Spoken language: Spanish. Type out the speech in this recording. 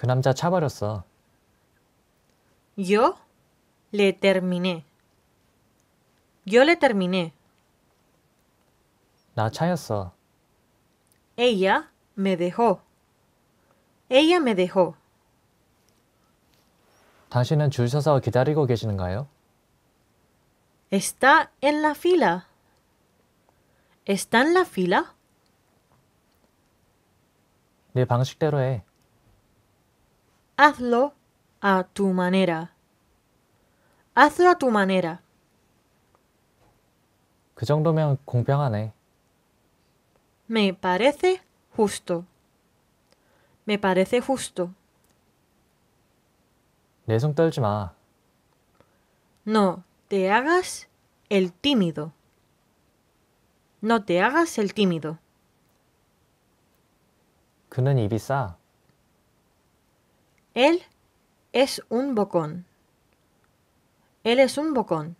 그 남자 차버렸어. Yo le terminé. Yo le terminé. 나 차였어. Ella me dejó. Ella me dejó. 당신은 줄 서서 기다리고 계시는가요? Está en la fila. ¿Está en la fila? 네 방식대로 해. Hazlo a tu manera. Hazlo a tu manera. 그 정도면 공평하네. Me parece justo. Me parece justo. 떨지 마. No te hagas el tímido. No te hagas el tímido. 그는 입이 él es un bocón. Él es un bocón.